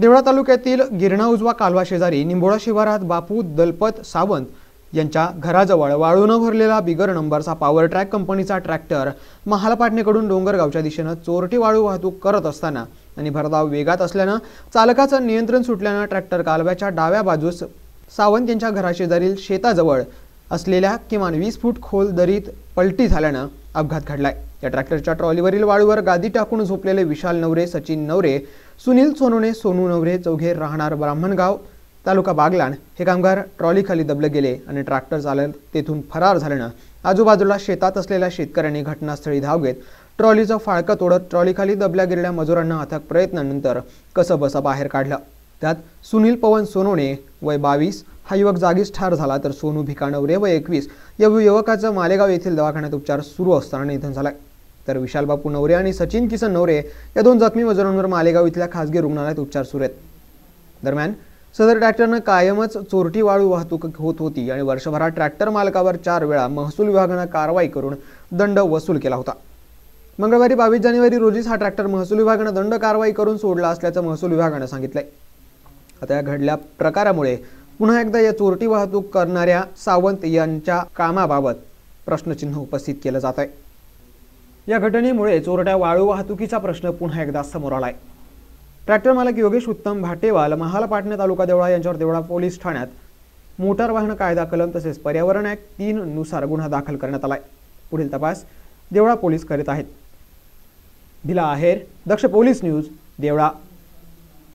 देवळा तालुक्यातील गिरणा उजवा कालवा शेजारी निंबोडा शिवारात बापू दलपत सावंत यांच्या घराजवळ वाळून भरलेला बिगर नंबरचा पॉवर ट्रॅक कंपनीचा ट्रॅक्टर महालपाटणेकडून डोंगरगावच्या दिशेनं चोरटी वाळू वाहतूक करत असताना आणि भरधाव वेगात असल्यानं चालकाचं नियंत्रण सुटल्यानं ट्रॅक्टर कालव्याच्या डाव्या बाजूस सावंत यांच्या घराशेजारील शेताजवळ असलेल्या किमान वीस फूट खोल दरीत पलटी झाल्यानं अपघात घडलाय या ट्रॅक्टरच्या ट्रॉलीवरील वाळूवर गादी टाकून झोपलेले विशाल नवरे सचिन नवरे सुनील सोनोने सोनू नवरे चौघे राहणार ब्राह्मणगाव तालुका बागलाण हे कामगार ट्रॉलीखाली दबले गेले आणि ट्रॅक्टर चालत तेथून फरार झाल्यानं आजूबाजूला शेतात असलेल्या शेतकऱ्यांनी घटनास्थळी धाव घेत ट्रॉलीचा फाळका तोडत ट्रॉलीखाली दबल्या गेलेल्या मजुरांना अथक प्रयत्नानंतर कसं बसा बाहेर काढलं त्यात सुनील पवन सोनोने वय बावीस हा युवक जागीच ठार झाला तर सोनू भिकाणवरे वय एकवीस या युवकाचं मालेगाव येथील दवाखान्यात उपचार सुरू असताना निधन झालं तर विशाल बापू नवरे आणि सचिन किसन नवरे या दोन जखमी मजुरांवर मालेगाव इथल्या खासगी रुग्णालयात उपचार सुरू आहेत दरम्यान सदर ट्रॅक्टरनं कायमच चोरटी वाळू वाहतूक होत होती आणि वर्षभरात ट्रॅक्टर मालकावर चार वेळा महसूल विभागानं कारवाई करून दंड वसूल केला होता मंगळवारी बावीस जानेवारी रोजीच हा ट्रॅक्टर महसूल विभागानं दंड कारवाई करून सोडला असल्याचं महसूल विभागानं सांगितलंय आता या घडल्या प्रकारामुळे पुन्हा एकदा या चोरटी वाहतूक करणाऱ्या सावंत यांच्या कामाबाबत प्रश्नचिन्ह उपस्थित केलं जात आहे या घटनेमुळे चोरट्या वाळू वाहतुकीचा प्रश्न पुन्हा एकदा समोर आलाय ट्रॅक्टर मालक योगेश उत्तम भाटेवाल महालपाटणे तालुका देवळा यांच्यावर देवळा पोलीस ठाण्यात मोटार वाहन कायदा कलम तसेच पर्यावरण ऍक्ट तीन नुसार गुन्हा दाखल करण्यात आलाय पुढील तपास देवळा पोलीस करीत आहेत दिला आहेर दक्ष पोलीस न्यूज देवळा